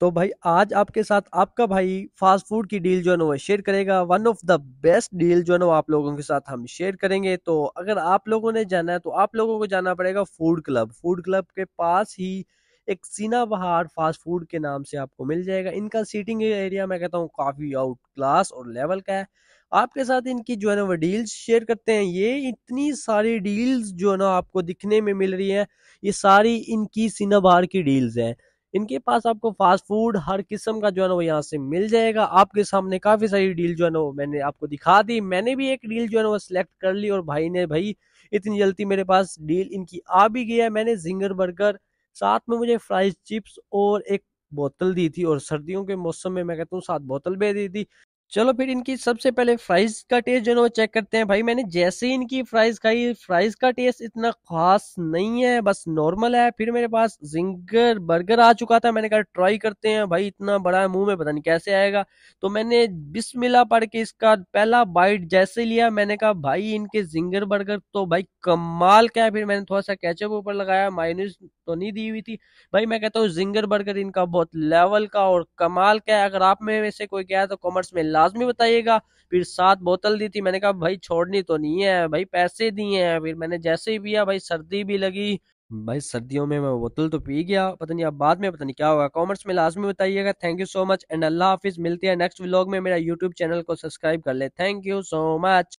तो भाई आज आपके साथ आपका भाई फास्ट फूड की डील जो है वो शेयर करेगा one of the best deal जो है वो आप लोगों के साथ हम शेयर करेंगे तो अगर आप लोगों ने जाना है तो आप लोगों को जाना पड़ेगा फूड क्लब फूड क्लब के पास ही एक सीना बहार फास्ट फूड के नाम से आपको मिल जाएगा इनका सीटिंग एरिया मैं कहता हूँ काफ़ी आउट क्लास और लेवल का है आपके साथ इनकी जो है ना वो डील्स शेयर करते हैं ये इतनी सारी डील्स जो है ना आपको दिखने में मिल रही है ये सारी इनकी सीना बहार की डील्स हैं इनके पास आपको फास्ट फूड हर किस्म का जो है ना वो यहाँ से मिल जाएगा आपके सामने काफी सारी डील जो है ना वो मैंने आपको दिखा दी मैंने भी एक डील जो है ना वो सिलेक्ट कर ली और भाई ने भाई इतनी जल्दी मेरे पास डील इनकी आ भी गया मैंने जिंगर बर्गर साथ में मुझे फ्राइज चिप्स और एक बोतल दी थी और सर्दियों के मौसम में मैं कहता हूँ साथ बोतल भी दी थी चलो फिर इनकी सबसे पहले फ्राइज का टेस्ट जो है वो चेक करते हैं भाई मैंने जैसे ही इनकी फ्राइज खाई फ्राइज का टेस्ट इतना खास नहीं है बस नॉर्मल है फिर मेरे पास जिंगर बर्गर आ चुका था मैंने कहा ट्राई करते हैं भाई इतना बड़ा है मुंह में पता नहीं कैसे आएगा तो मैंने बिस्मिल्ला पढ़ के इसका पहला बाइट जैसे लिया मैंने कहा भाई इनके जिंगर बर्गर तो भाई कमाल क्या है फिर मैंने थोड़ा सा कैचअप ऊपर लगाया माइनस तो नहीं दी हुई थी भाई मैं कहता हूँ जिंगर बर्गर इनका बहुत लेवल का और कमाल का है अगर आप में वैसे कोई गया तो कॉमर्स में लाजमी बताइएगा फिर सात बोतल दी थी मैंने कहा भाई छोड़नी तो नहीं है भाई पैसे दिए हैं फिर मैंने जैसे ही पिया भाई सर्दी भी लगी भाई सर्दियों में मैं बोतल तो पी गया पता नहीं अब बाद में पता नहीं क्या होगा कॉमर्स में लाजमी बताइएगा thank you so much and अल्लाह हाफिज़ मिलती है नेक्स्ट व्लॉग में मेरा यूट्यूब चैनल को सब्सक्राइब कर ले थैंक यू सो मच